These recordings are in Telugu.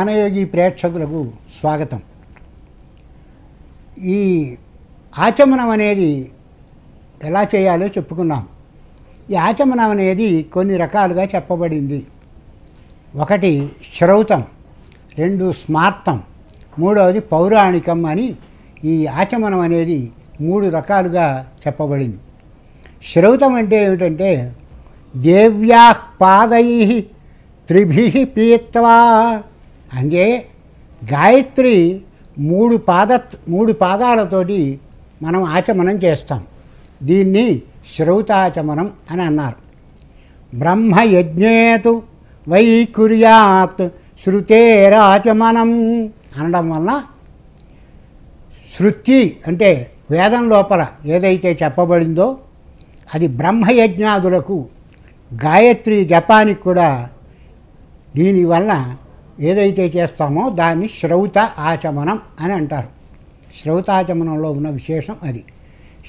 జ్ఞానయోగి ప్రేక్షకులకు స్వాగతం ఈ ఆచమనం అనేది ఎలా చేయాలో చెప్పుకున్నాం ఈ ఆచమనం అనేది కొన్ని రకాలుగా చెప్పబడింది ఒకటి శ్రౌతం రెండు స్మార్తం మూడవది పౌరాణికం అని ఈ ఆచమనం అనేది మూడు రకాలుగా చెప్పబడింది శ్రౌతం అంటే ఏమిటంటే దేవ్యా పాదై త్రిభి పీత్వా అంటే గాయత్రి మూడు పాద మూడు పాదాలతోటి మనం ఆచమనం చేస్తాం దీన్ని శ్రౌతాచమనం అని అన్నారు బ్రహ్మయజ్ఞేతు వై కుర్యాత్ శృతేరాచమనం అనడం వల్ల శృతి అంటే వేదం లోపల ఏదైతే చెప్పబడిందో అది బ్రహ్మయజ్ఞాదులకు గాయత్రి జపానికి కూడా దీనివల్ల ఏదైతే చేస్తామో దాన్ని శ్రౌత ఆచమనం అని అంటారు శ్రౌతాచమనంలో ఉన్న విశేషం అది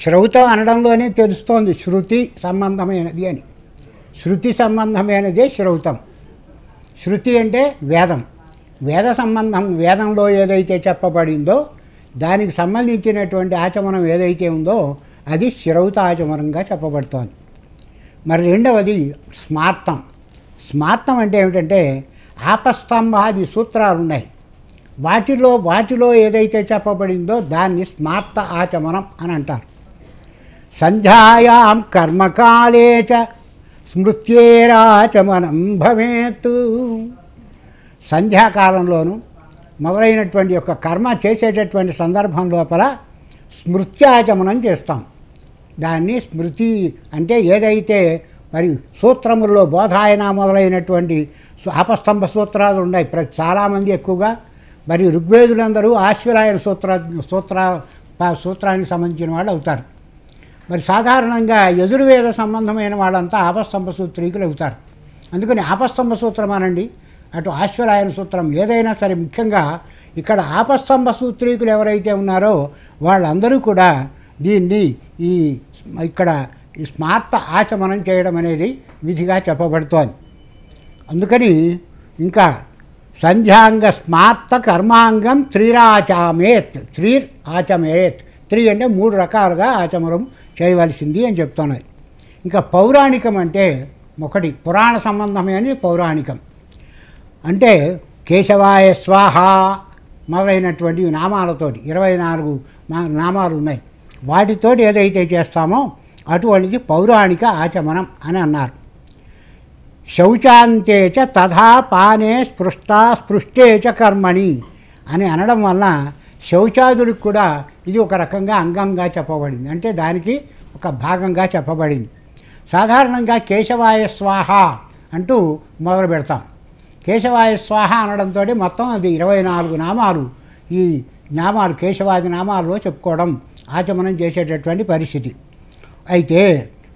శ్రౌతం అనడంలోనే తెలుస్తోంది శృతి సంబంధమైనది అని శృతి సంబంధమైనదే శ్రౌతం శృతి అంటే వేదం వేద సంబంధం వేదంలో ఏదైతే చెప్పబడిందో దానికి సంబంధించినటువంటి ఆచమనం ఏదైతే ఉందో అది శ్రౌత ఆచమనంగా చెప్పబడుతోంది మరి రెండవది స్మార్థం స్మార్థం అంటే ఏమిటంటే ఆపస్తంభాది సూత్రాలు ఉన్నాయి వాటిలో వాటిలో ఏదైతే చెప్పబడిందో దాన్ని స్మార్త ఆచమనం అని అంటారు సంధ్యాయాం కర్మకాలే చ స్మృత్యేరాచమనం భవేత్ సంధ్యాకాలంలోనూ మొదలైనటువంటి యొక్క కర్మ చేసేటటువంటి సందర్భం లోపల స్మృత్యాచమనం చేస్తాం దాన్ని స్మృతి అంటే ఏదైతే మరి సూత్రముల్లో బోధాయన మొదలైనటువంటి ఆపస్తంభ సూత్రాలు ఉన్నాయి ప్ర చాలామంది ఎక్కువగా మరియు ఋగ్వేదులందరూ ఆశ్వరాయన సూత్ర సూత్ర సూత్రానికి సంబంధించిన వాళ్ళు అవుతారు మరి సాధారణంగా యజుర్వేద సంబంధమైన వాళ్ళంతా ఆపస్తంభ సూత్రీకులు అవుతారు అందుకని ఆపస్తంభ సూత్రం అనండి అటు ఆశ్వరాయన సూత్రం ఏదైనా సరే ముఖ్యంగా ఇక్కడ ఆపస్తంభ సూత్రీకులు ఎవరైతే ఉన్నారో వాళ్ళందరూ కూడా దీన్ని ఈ ఇక్కడ ఈ స్మార్త ఆచమనం చేయడం అనేది విధిగా చెప్పబడుతోంది అందుకని ఇంకా సంధ్యాంగ స్మార్త కర్మాంగం త్రిరాచామేత్ త్రీ ఆచమేత్ త్రీ అంటే మూడు రకాలుగా ఆచమరం చేయవలసింది అని చెప్తున్నాయి ఇంకా పౌరాణికం అంటే ఒకటి పురాణ సంబంధమైన పౌరాణికం అంటే కేశవాయ స్వాహ మొదలైనటువంటి నామాలతోటి ఇరవై నాలుగు నామాలు ఉన్నాయి వాటితోటి ఏదైతే చేస్తామో అటువంటిది పౌరాణిక ఆచమనం అని అన్నారు శౌచాంతే చ తథా పానే స్పృష్ట స్పృష్టే చ కర్మణి అని అనడం వలన శౌచాదుడికి కూడా ఇది ఒక రకంగా అంగంగా చెప్పబడింది అంటే దానికి ఒక భాగంగా చెప్పబడింది సాధారణంగా కేశవాయ స్వాహ అంటూ మొదలు పెడతాం కేశవాయ స్వాహ అనడంతో మొత్తం అది ఇరవై నాలుగు నామాలు ఈ నామాలు కేశవాది నామాల్లో చెప్పుకోవడం ఆచమనం చేసేటటువంటి పరిస్థితి అయితే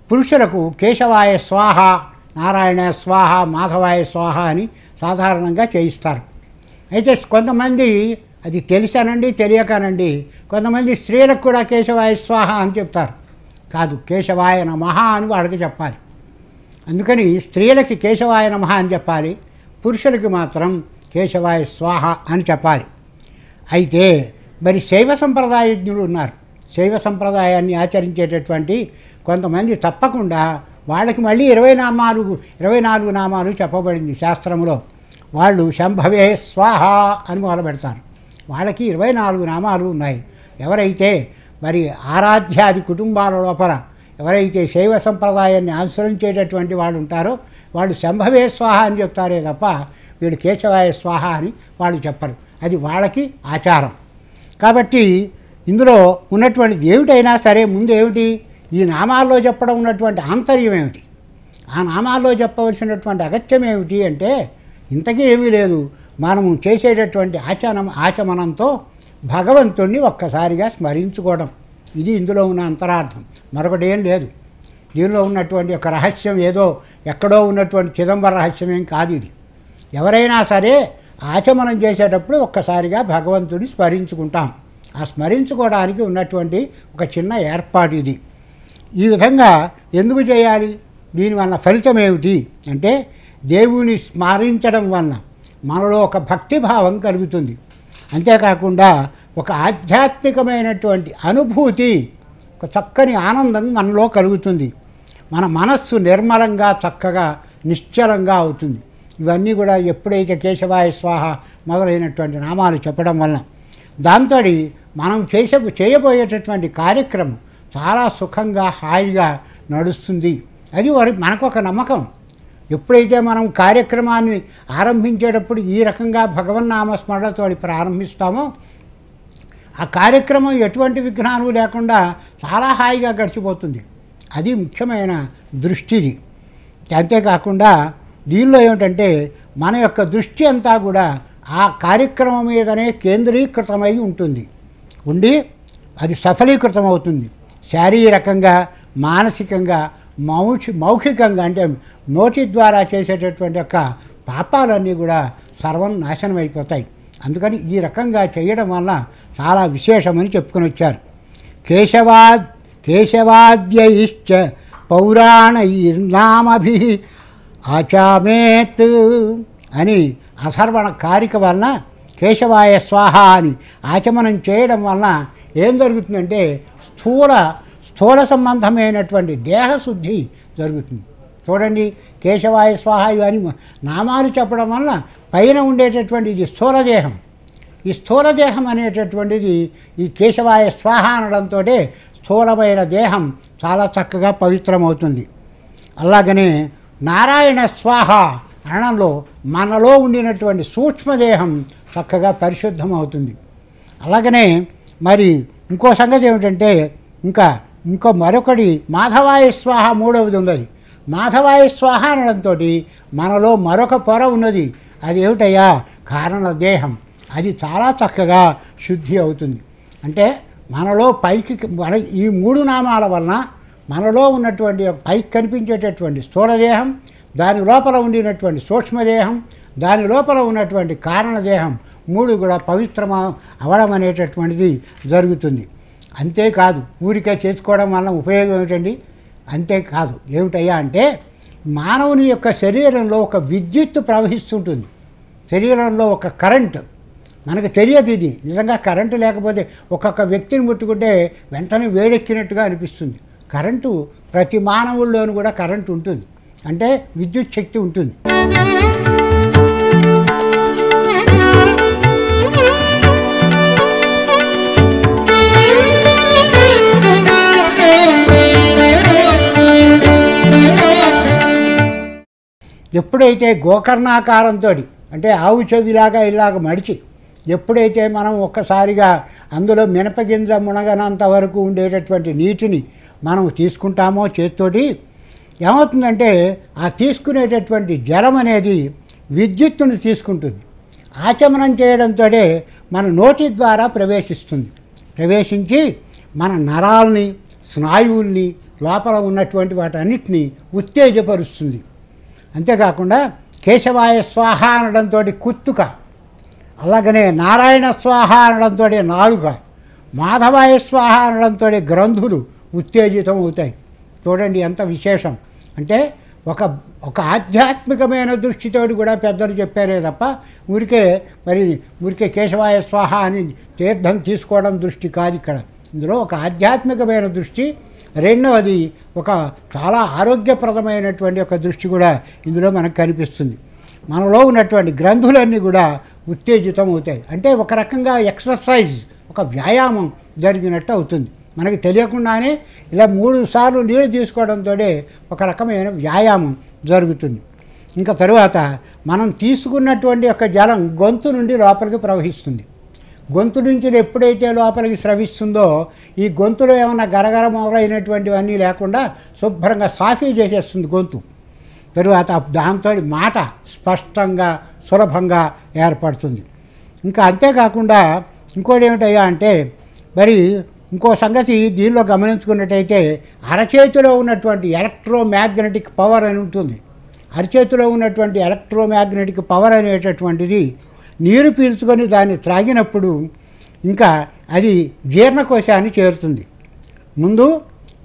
పురుషులకు కేశవాయ స్వాహ నారాయణ స్వాహ మాధవాయ స్వాహ అని సాధారణంగా చేయిస్తారు అయితే కొంతమంది అది తెలిసానండి తెలియకనండి కొంతమంది స్త్రీలకు కూడా కేశవాయ స్వాహ అని చెప్తారు కాదు కేశవాయ నమః అని వాడికి చెప్పాలి అందుకని స్త్రీలకి కేశవాయ నమః అని చెప్పాలి పురుషులకి మాత్రం కేశవాయ స్వాహ అని చెప్పాలి అయితే మరి శైవ సంప్రదాయజ్ఞులు ఉన్నారు శైవ సంప్రదాయాన్ని ఆచరించేటటువంటి కొంతమంది తప్పకుండా వాళ్ళకి మళ్ళీ ఇరవై నామాలు ఇరవై నాలుగు నామాలు చెప్పబడింది శాస్త్రంలో వాళ్ళు శంభవే స్వాహ అని మొదలు పెడతారు వాళ్ళకి ఇరవై నాలుగు నామాలు ఉన్నాయి ఎవరైతే మరి ఆరాధ్యాది కుటుంబాల లోపల ఎవరైతే శైవ సంప్రదాయాన్ని అనుసరించేటటువంటి వాళ్ళు ఉంటారో వాళ్ళు శంభవే స్వాహ అని చెప్తారే తప్ప వీడు కేశవాయ స్వాహ అని వాళ్ళు చెప్పరు అది వాళ్ళకి ఆచారం కాబట్టి ఇందులో ఉన్నటువంటిది ఏమిటైనా సరే ముందు ఏమిటి ఈ నామాల్లో చెప్పడం ఉన్నటువంటి ఆంతర్యం ఏమిటి ఆ నామాల్లో చెప్పవలసినటువంటి అగత్యం ఏమిటి అంటే ఇంతకీ ఏమీ లేదు మనము చేసేటటువంటి ఆచరణ ఆచమనంతో భగవంతుణ్ణి ఒక్కసారిగా స్మరించుకోవడం ఇది ఇందులో ఉన్న అంతరార్థం మరొకటి ఏం లేదు దీనిలో ఉన్నటువంటి ఒక రహస్యం ఏదో ఎక్కడో ఉన్నటువంటి చిదంబర రహస్యం ఏం కాదు ఇది ఎవరైనా సరే ఆచమనం చేసేటప్పుడు ఒక్కసారిగా భగవంతుని స్మరించుకుంటాం ఆ స్మరించుకోవడానికి ఉన్నటువంటి ఒక చిన్న ఏర్పాటు ఇది ఈ విధంగా ఎందుకు చేయాలి దీనివల్ల ఫలితం ఏమిటి అంటే దేవుని స్మరించడం వలన మనలో ఒక భక్తి భావం కలుగుతుంది అంతేకాకుండా ఒక ఆధ్యాత్మికమైనటువంటి అనుభూతి ఒక చక్కని ఆనందం మనలో కలుగుతుంది మన మనస్సు నిర్మలంగా చక్కగా నిశ్చలంగా అవుతుంది ఇవన్నీ కూడా ఎప్పుడైతే కేశవాయ స్వాహ మొదలైనటువంటి నామాలు చెప్పడం వలన దాంతో మనం చేసే చేయబోయేటటువంటి కార్యక్రమం చాలా సుఖంగా హాయిగా నడుస్తుంది అది వారి మనకు ఒక నమ్మకం ఎప్పుడైతే మనం కార్యక్రమాన్ని ఆరంభించేటప్పుడు ఈ రకంగా నామస్మరణతో ప్రారంభిస్తామో ఆ కార్యక్రమం ఎటువంటి విఘ్నాలు లేకుండా చాలా హాయిగా గడిచిపోతుంది అది ముఖ్యమైన దృష్టిది అంతేకాకుండా దీనిలో ఏమిటంటే మన యొక్క దృష్టి అంతా కూడా ఆ కార్యక్రమం మీదనే కేంద్రీకృతమై ఉంటుంది ఉండి అది సఫలీకృతం అవుతుంది శారీరకంగా మానసికంగా మౌషి మౌఖికంగా అంటే నోటి ద్వారా చేసేటటువంటి యొక్క పాపాలన్నీ కూడా సర్వం నాశనం అయిపోతాయి అందుకని ఈ రకంగా చేయడం వల్ల చాలా విశేషమని చెప్పుకొని వచ్చారు కేశవా కేశవాద్యైశ్చ నామభి ఆచామేత్ అని అసర్వణ కారిక వలన కేశవాయ స్వాహ అని ఆచమనం చేయడం వలన ఏం జరుగుతుందంటే స్థూల స్థూల సంబంధమైనటువంటి దేహశుద్ధి జరుగుతుంది చూడండి కేశవాయ స్వాహాయు అని నామాలు చెప్పడం వల్ల పైన ఉండేటటువంటి ఇది స్థూల దేహం ఈ స్థూల దేహం అనేటటువంటిది ఈ కేశవాయ స్వాహ అనడంతో స్థూలమైన దేహం చాలా చక్కగా పవిత్రమవుతుంది అలాగనే నారాయణ స్వాహ అనడంలో మనలో ఉండినటువంటి సూక్ష్మదేహం చక్కగా పరిశుద్ధమవుతుంది అలాగనే మరి ఇంకో సంగతి ఏమిటంటే ఇంకా ఇంకో మరొకటి మాధవాయ స్వాహ మూడవది ఉన్నది మాధవాయ స్వాహ అనడంతో మనలో మరొక పొర ఉన్నది అది ఏమిటయ్యా కారణ దేహం అది చాలా చక్కగా శుద్ధి అవుతుంది అంటే మనలో పైకి మన ఈ మూడు నామాల వలన మనలో ఉన్నటువంటి పైకి కనిపించేటటువంటి స్థూలదేహం దాని లోపల ఉండినటువంటి సూక్ష్మదేహం దాని లోపల ఉన్నటువంటి కారణదేహం మూడు కూడా పవిత్రం అవడం అనేటటువంటిది జరుగుతుంది అంతేకాదు ఊరికే చేసుకోవడం వల్ల ఉపయోగం ఏమిటండి అంతేకాదు ఏమిటయ్యా అంటే మానవుని యొక్క శరీరంలో ఒక విద్యుత్తు ప్రవహిస్తుంటుంది శరీరంలో ఒక కరెంటు మనకు తెలియదు ఇది నిజంగా కరెంటు లేకపోతే ఒక్కొక్క వ్యక్తిని ముట్టుకుంటే వెంటనే వేడెక్కినట్టుగా అనిపిస్తుంది కరెంటు ప్రతి మానవుల్లోనూ కూడా కరెంటు ఉంటుంది అంటే విద్యుత్ శక్తి ఉంటుంది ఎప్పుడైతే గోకర్ణాకారంతో అంటే ఆవు చెవిలాగా ఇలాగ మడిచి ఎప్పుడైతే మనం ఒక్కసారిగా అందులో మినపగింజ మునగనంత వరకు ఉండేటటువంటి నీటిని మనం తీసుకుంటామో చేత్తోటి ఏమవుతుందంటే ఆ తీసుకునేటటువంటి జలం అనేది విద్యుత్తును తీసుకుంటుంది ఆచమనం చేయడంతో మన నోటి ద్వారా ప్రవేశిస్తుంది ప్రవేశించి మన నరాల్ని స్నాయువుల్ని లోపల ఉన్నటువంటి వాటన్నిటిని ఉత్తేజపరుస్తుంది అంతేకాకుండా కేశవాయ స్వాహ అనడంతో కుత్తుక అలాగనే నారాయణ స్వాహ అనడంతో నాలుక మాధవాయ స్వాహ అనడంతో గ్రంథులు ఉత్తేజితం అవుతాయి చూడండి ఎంత విశేషం అంటే ఒక ఒక ఆధ్యాత్మికమైన దృష్టితోటి కూడా పెద్దలు చెప్పారే తప్ప ఊరికే మరి ఊరికే కేశవాయ స్వాహ అని తీర్థం తీసుకోవడం దృష్టి కాదు ఇక్కడ ఇందులో ఒక ఆధ్యాత్మికమైన దృష్టి రెండవది ఒక చాలా ఆరోగ్యప్రదమైనటువంటి ఒక దృష్టి కూడా ఇందులో మనకు కనిపిస్తుంది మనలో ఉన్నటువంటి గ్రంథులన్నీ కూడా ఉత్తేజితం అవుతాయి అంటే ఒక రకంగా ఎక్సర్సైజ్ ఒక వ్యాయామం జరిగినట్టు అవుతుంది మనకి తెలియకుండానే ఇలా మూడు సార్లు నీళ్ళు తీసుకోవడంతో ఒక రకమైన వ్యాయామం జరుగుతుంది ఇంకా తరువాత మనం తీసుకున్నటువంటి యొక్క జలం గొంతు నుండి లోపలికి ప్రవహిస్తుంది గొంతు నుంచి ఎప్పుడైతే లోపలికి స్రవిస్తుందో ఈ గొంతులో ఏమైనా గరగర మొదలైనటువంటివన్నీ లేకుండా శుభ్రంగా సాఫీ చేసేస్తుంది గొంతు తరువాత దాంతో మాట స్పష్టంగా సులభంగా ఏర్పడుతుంది ఇంకా అంతేకాకుండా ఇంకోటి ఏమిటయ్యా అంటే మరి ఇంకో సంగతి దీనిలో గమనించుకున్నట్టయితే అరచేతిలో ఉన్నటువంటి ఎలక్ట్రోమ్యాగ్నెటిక్ పవర్ అని ఉంటుంది అరచేతిలో ఉన్నటువంటి ఎలక్ట్రోమ్యాగ్నెటిక్ పవర్ అనేటటువంటిది నీరు పీల్చుకొని దాన్ని త్రాగినప్పుడు ఇంకా అది జీర్ణకోశాన్ని చేరుతుంది ముందు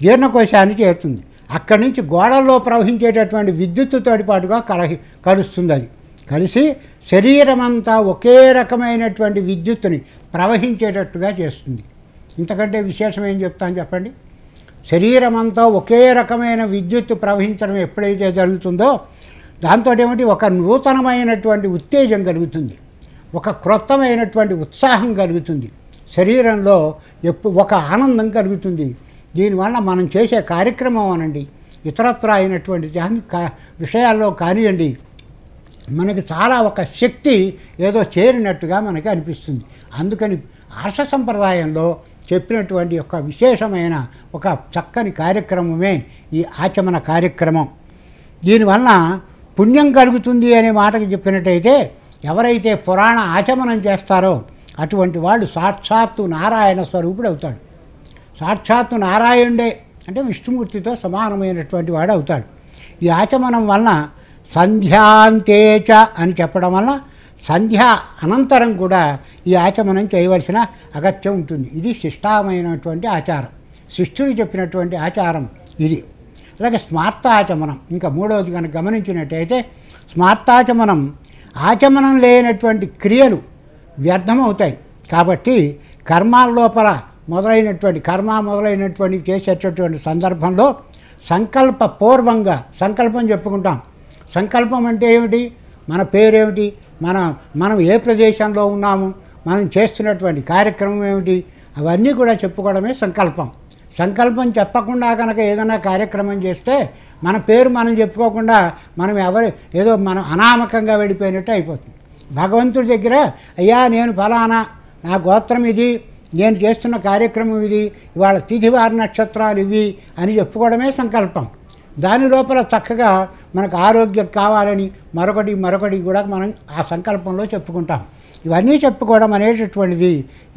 జీర్ణకోశాన్ని చేరుతుంది అక్కడి నుంచి గోడల్లో ప్రవహించేటటువంటి విద్యుత్తుతోటి పాటుగా కలహి కలుస్తుంది అది కలిసి శరీరమంతా ఒకే రకమైనటువంటి విద్యుత్తుని ప్రవహించేటట్టుగా చేస్తుంది ఇంతకంటే విశేషం ఏం చెప్తాను చెప్పండి శరీరమంతా ఒకే రకమైన విద్యుత్తు ప్రవహించడం ఎప్పుడైతే జరుగుతుందో దాంతో ఏమిటి ఒక నూతనమైనటువంటి ఉత్తేజం కలుగుతుంది ఒక క్రొత్తమైనటువంటి ఉత్సాహం కలుగుతుంది శరీరంలో ఎప్పుడు ఒక ఆనందం కలుగుతుంది దీనివల్ల మనం చేసే కార్యక్రమం అనండి ఇతరత్ర అయినటువంటి దాని కా విషయాల్లో కానివ్వండి మనకి చాలా ఒక శక్తి ఏదో చేరినట్టుగా మనకి అనిపిస్తుంది అందుకని ఆర్ష సంప్రదాయంలో చెప్పినటువంటి ఒక విశేషమైన ఒక చక్కని కార్యక్రమమే ఈ ఆచమన కార్యక్రమం దీనివల్ల పుణ్యం కలుగుతుంది అనే మాటకు చెప్పినట్టయితే ఎవరైతే పురాణ ఆచమనం చేస్తారో అటువంటి వాడు సాక్షాత్తు నారాయణ స్వరూపుడు అవుతాడు సాక్షాత్తు నారాయణుడే అంటే విష్ణుమూర్తితో సమానమైనటువంటి వాడు అవుతాడు ఈ ఆచమనం వలన సంధ్యాంతేచ అని చెప్పడం వల్ల సంధ్య అనంతరం కూడా ఈ ఆచమనం చేయవలసిన అగత్యం ఉంటుంది ఇది శిష్టమైనటువంటి ఆచారం శిష్యులు చెప్పినటువంటి ఆచారం ఇది అలాగే స్మార్తాచమనం ఇంకా మూడవది కనుక గమనించినట్టయితే స్మార్తాచమనం ఆచమనం లేనటువంటి క్రియలు వ్యర్థమవుతాయి కాబట్టి కర్మాల లోపల మొదలైనటువంటి కర్మ మొదలైనటువంటి చేసేటటువంటి సందర్భంలో సంకల్ప పూర్వంగా సంకల్పం చెప్పుకుంటాం సంకల్పం అంటే ఏమిటి మన పేరేమిటి మన మనం ఏ ప్రదేశంలో ఉన్నాము మనం చేస్తున్నటువంటి కార్యక్రమం ఏమిటి అవన్నీ కూడా చెప్పుకోవడమే సంకల్పం సంకల్పం చెప్పకుండా కనుక ఏదైనా కార్యక్రమం చేస్తే మన పేరు మనం చెప్పుకోకుండా మనం ఎవరు ఏదో మనం అనామకంగా వెళ్ళిపోయినట్టు అయిపోతుంది భగవంతుడి దగ్గర అయ్యా నేను ఫలానా నా గోత్రం ఇది నేను చేస్తున్న కార్యక్రమం ఇది ఇవాళ తిథివారి నక్షత్రాలు ఇవి అని చెప్పుకోవడమే సంకల్పం దాని లోపల చక్కగా మనకు ఆరోగ్యం కావాలని మరొకటి మరొకటి కూడా మనం ఆ సంకల్పంలో చెప్పుకుంటాం ఇవన్నీ చెప్పుకోవడం అనేటటువంటిది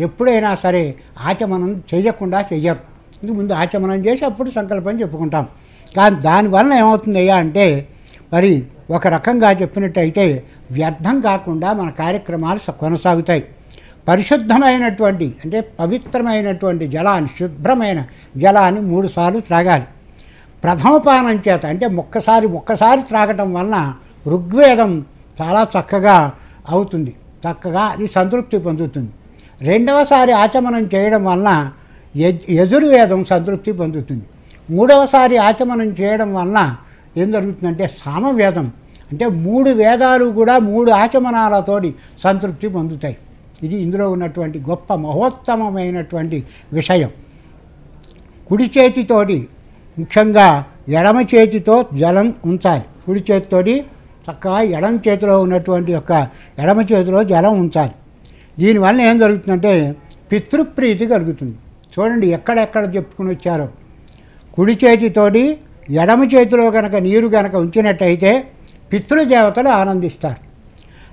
ఎప్పుడైనా సరే ఆచమనం చేయకుండా చెయ్యరు ఇది ముందు ఆచమనం చేసి అప్పుడు సంకల్పం చెప్పుకుంటాం కానీ దానివలన ఏమవుతుంది అయ్యా అంటే మరి ఒక రకంగా చెప్పినట్టయితే వ్యర్థం కాకుండా మన కార్యక్రమాలు కొనసాగుతాయి పరిశుద్ధమైనటువంటి అంటే పవిత్రమైనటువంటి జలాన్ని శుభ్రమైన జలాన్ని మూడుసార్లు త్రాగాలి ప్రథమపానం చేత అంటే ఒక్కసారి ఒక్కసారి త్రాగటం వలన ఋగ్వేదం చాలా చక్కగా అవుతుంది చక్కగా అది సంతృప్తి పొందుతుంది రెండవసారి ఆచమనం చేయడం వలన యజుర్వేదం సంతృప్తి పొందుతుంది మూడవసారి ఆచమనం చేయడం వలన ఏం జరుగుతుందంటే సామవేదం అంటే మూడు వేదాలు కూడా మూడు ఆచమనాలతోటి సంతృప్తి పొందుతాయి ఇది ఇందులో ఉన్నటువంటి గొప్ప మహోత్తమమైనటువంటి విషయం కుడి చేతితోటి ముఖ్యంగా ఎడమ చేతితో జలం ఉంచాలి కుడి చేతితోటి చక్కగా ఎడమ చేతిలో ఉన్నటువంటి యొక్క ఎడమ చేతిలో జలం ఉంచాలి దీనివల్ల ఏం జరుగుతుందంటే పితృప్రీతి కలుగుతుంది చూడండి ఎక్కడెక్కడ చెప్పుకుని వచ్చారో కుడి చేతితోటి ఎడమ చేతిలో కనుక నీరు కనుక ఉంచినట్టయితే పితృదేవతలు ఆనందిస్తారు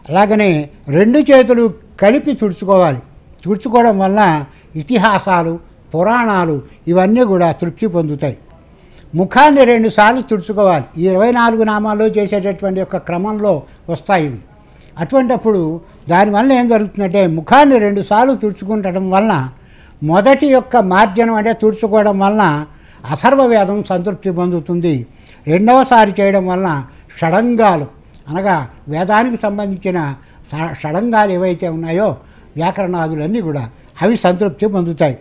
అలాగనే రెండు చేతులు కలిపి తుడుచుకోవాలి తుడుచుకోవడం వల్ల ఇతిహాసాలు పురాణాలు ఇవన్నీ కూడా తృప్తి పొందుతాయి ముఖాన్ని రెండుసార్లు తుడుచుకోవాలి ఇరవై నాలుగు నామాల్లో చేసేటటువంటి యొక్క క్రమంలో వస్తాయి అటువంటప్పుడు దానివల్ల ఏం జరుగుతుందంటే ముఖాన్ని రెండుసార్లు తుడుచుకుంటడం వలన మొదటి యొక్క మార్జనం అంటే తుడుచుకోవడం వలన అసర్వవేదం సంతృప్తి పొందుతుంది రెండవసారి చేయడం వలన షడంగాలు అనగా వేదానికి సంబంధించిన షడంగాలు ఏవైతే ఉన్నాయో వ్యాకరణాదులన్నీ కూడా అవి సంతృప్తి పొందుతాయి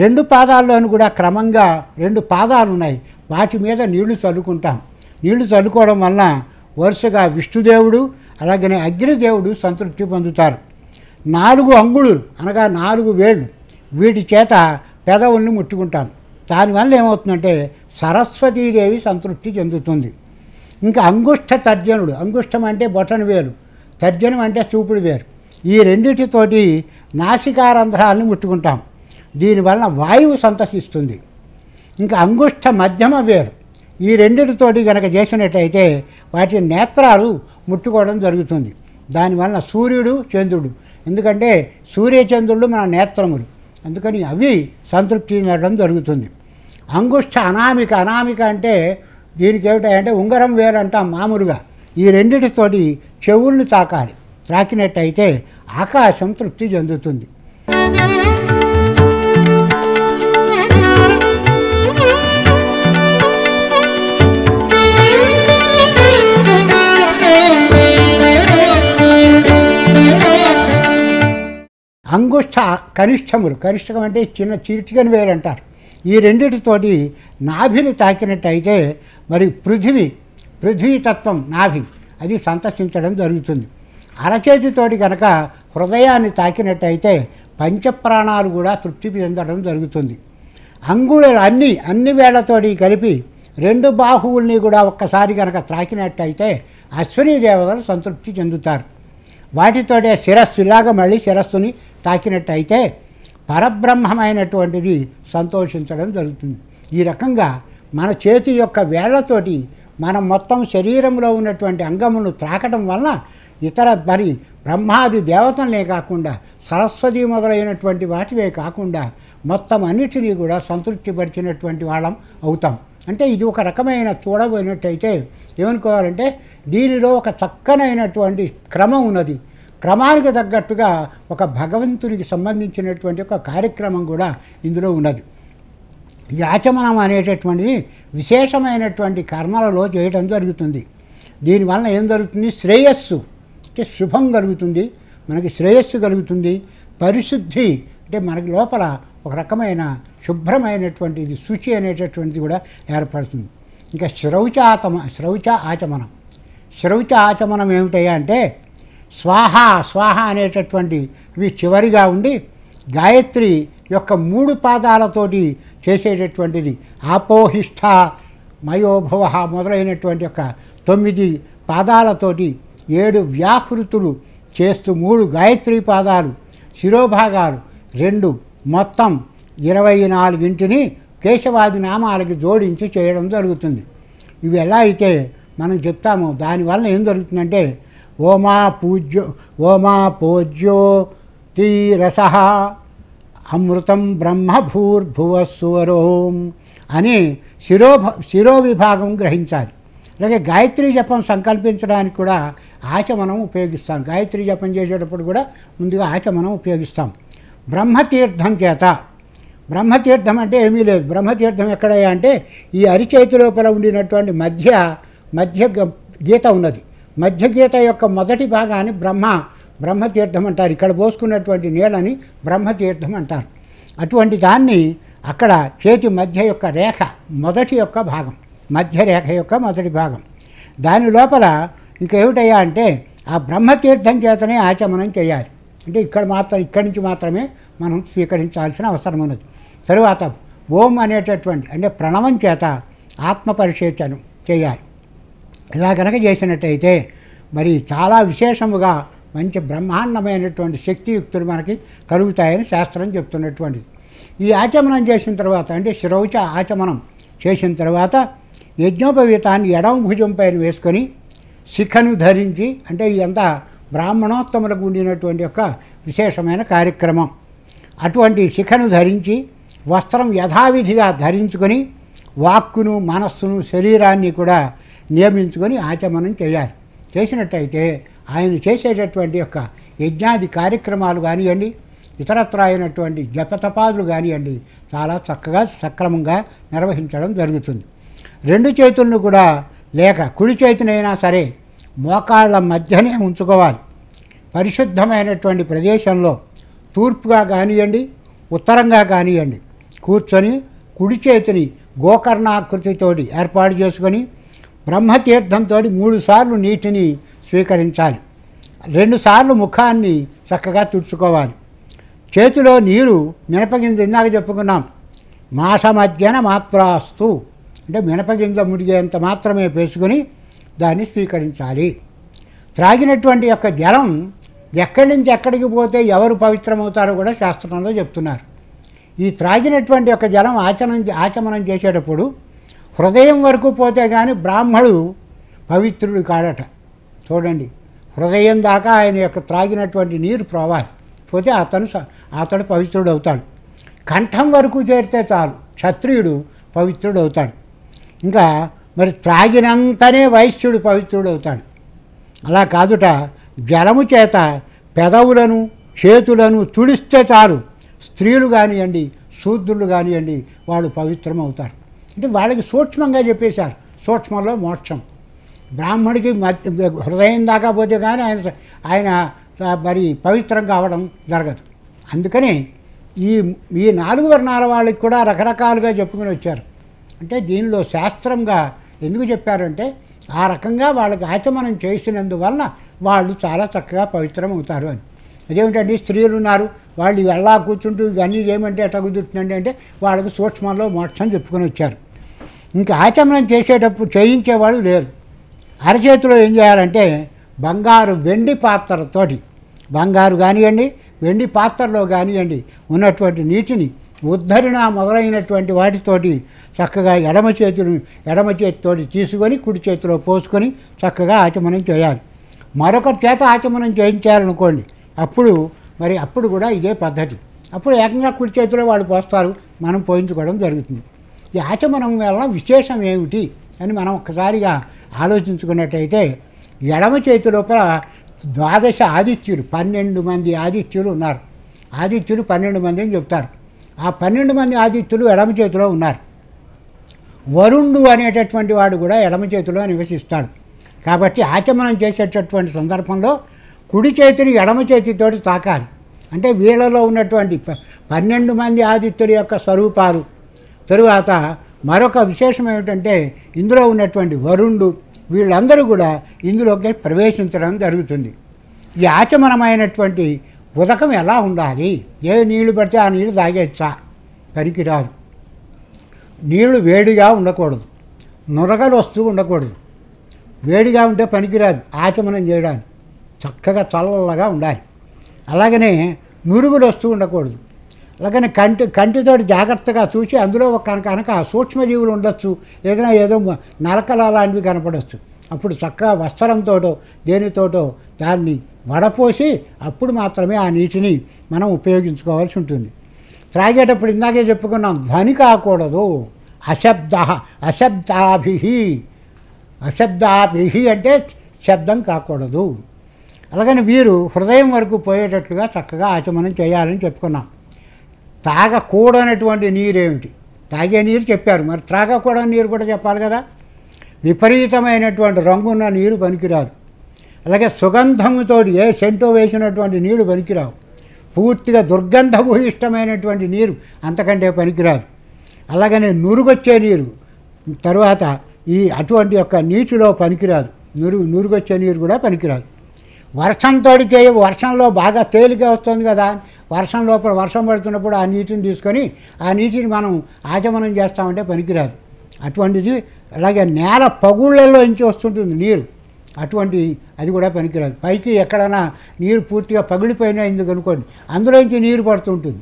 రెండు పాదాల్లోనూ కూడా క్రమంగా రెండు పాదాలు ఉన్నాయి వాటి మీద నీళ్లు చల్లుకుంటాం నీళ్లు చల్లుకోవడం వలన వరుసగా విష్ణుదేవుడు అలాగనే అగ్నిదేవుడు సంతృప్తి పొందుతారు నాలుగు అంగుళులు అనగా నాలుగు వేళ్ళు వీటి చేత పెదవుల్ని ముట్టుకుంటాను దానివల్ల ఏమవుతుందంటే సరస్వతీదేవి సంతృప్తి చెందుతుంది ఇంకా అంగుష్ట తర్జనుడు అంగుష్టం అంటే బొటన వేరు తర్జనం అంటే చూపుడు వేరు ఈ రెండిటితోటి నాసికారంధ్రాలను ముట్టుకుంటాం దీనివలన వాయువు సంతసిస్తుంది ఇంకా అంగుష్ట మధ్యమ వేరు ఈ రెండిటితోటి కనుక చేసినట్టయితే వాటి నేత్రాలు ముట్టుకోవడం జరుగుతుంది దానివల్ల సూర్యుడు చంద్రుడు ఎందుకంటే సూర్యచంద్రుడు మన నేత్రములు అందుకని అవి సంతృప్తి చెందడం జరుగుతుంది అంగుష్ట అనామిక అనామిక అంటే దీనికి ఏమిటంటే ఉంగరం వేరంటాం మామూలుగా ఈ రెండిటితోటి చెవుల్ని తాకాలి తాకినట్టయితే ఆకాశం తృప్తి చెందుతుంది అంగుష్ట కనిష్టములు కనిష్టం అంటే చిన్న చిరుటికని వేలు అంటారు ఈ రెండిటితోటి నాభిని తాకినట్టయితే మరి పృథివీ పృథ్వీతత్వం నాభి అది సంతసించడం జరుగుతుంది అరచేతితోటి కనుక హృదయాన్ని తాకినట్టయితే పంచప్రాణాలు కూడా తృప్తి చెందడం జరుగుతుంది అంగుళలు అన్ని అన్ని వేళ్లతోటి కలిపి రెండు బాహువుల్ని కూడా ఒక్కసారి కనుక త్రాకినట్టయితే అశ్విని దేవతలు సంతృప్తి చెందుతారు వాటితోటే శిరస్సులాగా మళ్ళీ శిరస్సుని తాకినట్టయితే పరబ్రహ్మమైనటువంటిది సంతోషించడం జరుగుతుంది ఈ రకంగా మన చేతి యొక్క వేళ్లతోటి మన మొత్తం శరీరంలో ఉన్నటువంటి అంగమును త్రాకటం వలన ఇతర మరి బ్రహ్మాది దేవతలనే కాకుండా సరస్వతి మొదలైనటువంటి వాటివే కాకుండా మొత్తం అన్నిటినీ కూడా సంతృప్తిపరిచినటువంటి వాళ్ళం అవుతాం అంటే ఇది ఒక రకమైన చూడబోయినట్టయితే ఏమనుకోవాలంటే దీనిలో ఒక చక్కనైనటువంటి క్రమం ఉన్నది క్రమానికి తగ్గట్టుగా ఒక భగవంతునికి సంబంధించినటువంటి ఒక కార్యక్రమం కూడా ఇందులో ఉన్నది ఈ ఆచమనం అనేటటువంటిది విశేషమైనటువంటి కర్మలలో చేయడం జరుగుతుంది దీనివలన ఏం జరుగుతుంది శ్రేయస్సు అంటే శుభం కలుగుతుంది మనకి శ్రేయస్సు కలుగుతుంది పరిశుద్ధి అంటే మనకి లోపల ఒక రకమైన శుభ్రమైనటువంటి ఇది శుచి అనేటటువంటిది కూడా ఏర్పడుతుంది ఇంకా శ్రౌచాతమ శ్రౌచ ఆచమనం శ్రౌచ ఆచమనం ఏమిటయ్యా అంటే స్వాహ స్వాహ అనేటటువంటి ఇవి చివరిగా ఉండి గాయత్రి యొక్క మూడు పాదాలతోటి చేసేటటువంటిది ఆపోహిష్ట మయోభవ మొదలైనటువంటి యొక్క తొమ్మిది పాదాలతోటి ఏడు వ్యాహృతులు చేస్తూ మూడు గాయత్రి పాదాలు శిరోభాగాలు రెండు మొత్తం ఇరవై నాలుగింటిని కేశవాది నామాలకి జోడించి చేయడం జరుగుతుంది ఇవి ఎలా అయితే మనం చెప్తామో దానివల్ల ఏం జరుగుతుందంటే ఓమా పూజ్యో ఓమా పూజ్యో తీరస అమృతం బ్రహ్మభూర్భువస్సువరోం అని శిరో శిరోవిభాగం గ్రహించాలి అలాగే గాయత్రీ జపం సంకల్పించడానికి కూడా ఆచమనం ఉపయోగిస్తాం గాయత్రీ జపం చేసేటప్పుడు కూడా ముందుగా ఆచమనం ఉపయోగిస్తాం బ్రహ్మ తీర్థం కేత బ్రహ్మ తీర్థం అంటే ఏమీ లేదు బ్రహ్మ తీర్థం ఎక్కడైతే ఈ హరిచేతి లోపల ఉన్నటువంటి మధ్య మధ్య గేత ఉన్నది మధ్య గేత యొక్క మొదటి భాగాని బ్రహ్మ బ్రహ్మ తీర్థం అంటారికడు పోసుకున్నటువంటి నేళని బ్రహ్మ తీర్థం అంటారు అటువంటి దాన్ని అక్కడ చేతి మధ్య యొక్క రేఖ మొదటిొక్క భాగం మధ్య రేఖ యొక్క మొదటి భాగం దాని లోపల ఇంకా ఏమటయ్యా అంటే ఆ బ్రహ్మ తీర్థం చేతనే ఆచమనం చేయాలి అంటే ఇక్కడ మాత్రం ఇక్కడి నుంచి మాత్రమే మనం స్వీకరించాల్సిన అవసరం ఉన్నది తరువాత ఓం అనేటటువంటి అంటే ప్రణవం చేత ఆత్మ పరిచేతను చేయాలి ఇలా కనుక చేసినట్టయితే మరి చాలా విశేషముగా మంచి బ్రహ్మాండమైనటువంటి శక్తియుక్తులు మనకి కలుగుతాయని శాస్త్రం చెప్తున్నటువంటిది ఈ ఆచమనం చేసిన తర్వాత అంటే శిరౌచ ఆచమనం చేసిన తర్వాత యజ్ఞోపవీతాన్ని ఎడవ భుజం పైన వేసుకొని శిఖను ధరించి అంటే ఇదంతా బ్రాహ్మణోత్తములకు ఉండినటువంటి ఒక విశేషమైన కార్యక్రమం అటువంటి శిఖను ధరించి వస్త్రం యథావిధిగా ధరించుకొని వాక్కును మనస్సును శరీరాన్ని కూడా నియమించుకొని ఆచమనం చేయాలి చేసినట్టయితే ఆయన చేసేటటువంటి యొక్క యజ్ఞాది కార్యక్రమాలు కానివ్వండి ఇతరత్ర అయినటువంటి జపతపాదులు కానివ్వండి చాలా చక్కగా సక్రమంగా నిర్వహించడం జరుగుతుంది రెండు చేతులను కూడా లేక కుడి చేతినైనా సరే మోకాళ్ళ మధ్యనే ఉంచుకోవాలి పరిశుద్ధమైనటువంటి ప్రదేశంలో తూర్పుగా కానివ్వండి ఉత్తరంగా కానివ్వండి కూర్చొని కుడి చేతిని గోకర్ణాకృతితోటి ఏర్పాటు చేసుకొని బ్రహ్మతీర్థంతో మూడుసార్లు నీటిని స్వీకరించాలి రెండుసార్లు ముఖాన్ని చక్కగా తుడుచుకోవాలి చేతిలో నీరు మినపగింజ ఇందాక చెప్పుకున్నాం మాస మధ్యన మాత్రాస్తు అంటే మినపగింజ ముడిగేంత మాత్రమే పేసుకొని దాన్ని స్వీకరించాలి త్రాగినటువంటి యొక్క జలం ఎక్కడి నుంచి ఎక్కడికి పోతే ఎవరు పవిత్రమవుతారో కూడా శాస్త్రంలో చెప్తున్నారు ఈ త్రాగినటువంటి యొక్క జలం ఆచమనం ఆచమనం చేసేటప్పుడు హృదయం వరకు పోతే కానీ బ్రాహ్మడు పవిత్రుడు కాడట చూడండి హృదయం దాకా ఆయన యొక్క త్రాగినటువంటి నీరు ప్రవాలి పోతే అతను అతడు పవిత్రుడు అవుతాడు కంఠం వరకు చేరితే చాలు క్షత్రియుడు పవిత్రుడు అవుతాడు ఇంకా మరి త్రాగినంతనే వైశ్యుడు పవిత్రుడు అవుతాడు అలా కాదుట జలము చేత పెదవులను చేతులను తుడిస్తే చాలు స్త్రీలు కానివ్వండి శూద్రులు కానివ్వండి వాళ్ళు పవిత్రం అవుతారు అంటే వాళ్ళకి సూక్ష్మంగా చెప్పేశారు సూక్ష్మంలో మోక్షం బ్రాహ్మడికి హృదయం దాకా పోతే కానీ ఆయన ఆయన మరి పవిత్రం కావడం జరగదు అందుకని ఈ ఈ నాలుగు వర్ణాల వాళ్ళకి కూడా రకరకాలుగా చెప్పుకుని వచ్చారు అంటే దీనిలో శాస్త్రంగా ఎందుకు చెప్పారంటే ఆ రకంగా వాళ్ళకి ఆచమనం చేసినందువలన వాళ్ళు చాలా చక్కగా పవిత్రం అవుతారు అని అదేమిటండి స్త్రీలు ఉన్నారు వాళ్ళు ఎలా కూర్చుంటూ ఇవన్నీ ఏమంటే ఎట్లా కుదురుతుందండి అంటే వాళ్ళకు సూక్ష్మంలో మోక్షం చెప్పుకొని వచ్చారు ఇంకా ఆచమనం చేసేటప్పుడు చేయించేవాడు లేరు అరచేతిలో ఏం చేయాలంటే బంగారు వెండి పాత్రతోటి బంగారు కానివ్వండి వెండి పాత్రలో కానివ్వండి ఉన్నటువంటి నీటిని ఉద్ధరణ మొదలైనటువంటి వాటితోటి చక్కగా ఎడమ చేతులు ఎడమ చేతితోటి తీసుకొని కుడి చేతిలో పోసుకొని చక్కగా ఆచమనం చేయాలి మరొక చేత ఆచమనం చేయించాలనుకోండి అప్పుడు మరి అప్పుడు కూడా ఇదే పద్ధతి అప్పుడు ఏకంగా కుడి చేతిలో వాళ్ళు పోస్తారు మనం పోయించుకోవడం జరుగుతుంది ఈ ఆచమనం వలన విశేషం ఏమిటి అని మనం ఒక్కసారిగా ఆలోచించుకున్నట్టయితే ఎడమ చేతి లోపల ద్వాదశ ఆదిత్యులు పన్నెండు మంది ఆదిత్యులు ఉన్నారు ఆదిత్యులు పన్నెండు మంది అని చెప్తారు ఆ పన్నెండు మంది ఆదిత్యులు ఎడమ చేతిలో ఉన్నారు వరుణుడు అనేటటువంటి వాడు కూడా ఎడమ చేతిలో నివసిస్తాడు కాబట్టి ఆచమనం చేసేటటువంటి సందర్భంలో కుడి చేతిని ఎడమ చేతితోటి తాకాలి అంటే వీళ్ళలో ఉన్నటువంటి పన్నెండు మంది ఆదిత్యుల యొక్క స్వరూపాలు తరువాత మరొక విశేషం ఏమిటంటే ఇందులో ఉన్నటువంటి వరుణుడు వీళ్ళందరూ కూడా ఇందులోకి ప్రవేశించడం జరుగుతుంది ఈ ఆచమనమైనటువంటి ఉదకం ఎలా ఉండాలి ఏ నీళ్లు పడితే ఆ నీళ్ళు తాగేచ్చా పనికిరాదు నీళ్లు వేడిగా ఉండకూడదు నురగలు వస్తూ ఉండకూడదు వేడిగా ఉంటే పనికిరాదు ఆచమనం చేయడానికి చక్కగా చల్లగా ఉండాలి అలాగనే నురుగులు వస్తూ ఉండకూడదు అలాగనే కంటి కంటితోటి జాగ్రత్తగా చూసి అందులో ఒక కనుక సూక్ష్మజీవులు ఉండొచ్చు ఏదైనా ఏదో నరకలా లాంటివి కనపడవచ్చు అప్పుడు చక్కగా వస్త్రంతోటో దేనితోటో దాన్ని వడపోసి అప్పుడు మాత్రమే ఆ నీటిని మనం ఉపయోగించుకోవాల్సి ఉంటుంది త్రాగేటప్పుడు ఇందాకే చెప్పుకున్నాం ధ్వని కాకూడదు అశబ్ద అశబ్దాభి అశబ్దాభి అంటే శబ్దం కాకూడదు అలాగని వీరు హృదయం వరకు పోయేటట్లుగా చక్కగా ఆచమనం చేయాలని చెప్పుకున్నాం తాగకూడనటువంటి నీరేమిటి తాగే నీరు చెప్పారు మరి త్రాగకూడని నీరు కూడా చెప్పాలి కదా విపరీతమైనటువంటి రంగున్న నీరు పనికిరాదు అలాగే సుగంధముతో ఏ సెంటో వేసినటువంటి నీరు పనికిరావు పూర్తిగా దుర్గంధభూయిష్టమైనటువంటి నీరు అంతకంటే పనికిరాదు అలాగనే నురుగొచ్చే నీరు తర్వాత ఈ అటువంటి యొక్క నీటిలో పనికిరాదు నురుగు నురుగొచ్చే నీరు కూడా పనికిరాదు వర్షంతో చేయ వర్షంలో బాగా తేలిక వస్తుంది కదా వర్షం లోపల వర్షం పడుతున్నప్పుడు ఆ నీటిని తీసుకొని ఆ నీటిని మనం ఆచమనం చేస్తామంటే పనికిరాదు అటువంటిది అలాగే నేల పగుళ్ళల్లో నుంచి వస్తుంటుంది నీరు అటువంటి అది కూడా పనికిరాదు పైకి ఎక్కడైనా నీరు పూర్తిగా పగిలిపోయినా ఎందుకు అనుకోండి అందులోంచి నీరు పడుతుంటుంది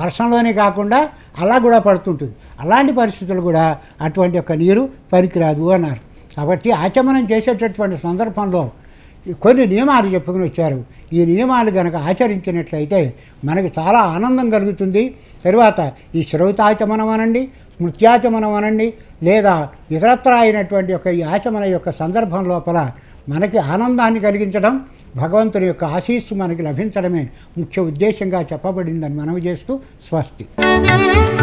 వర్షంలోనే కాకుండా అలా కూడా పడుతుంటుంది అలాంటి పరిస్థితులు కూడా అటువంటి యొక్క నీరు పనికిరాదు అన్నారు కాబట్టి ఆచమనం చేసేటటువంటి సందర్భంలో కొన్ని నియమాలు చెప్పుకుని వచ్చారు ఈ నియమాలు కనుక ఆచరించినట్లయితే మనకు చాలా ఆనందం కలుగుతుంది తరువాత ఈ శ్రౌతాచమనం అనండి మృత్యాచమనం అనండి లేదా ఇతరత్ర అయినటువంటి యొక్క ఈ ఆచమన యొక్క సందర్భం లోపల మనకి ఆనందాన్ని కలిగించడం భగవంతుని యొక్క ఆశీస్సు మనకి లభించడమే ముఖ్య ఉద్దేశంగా చెప్పబడిందని మనవి చేస్తూ స్వస్తి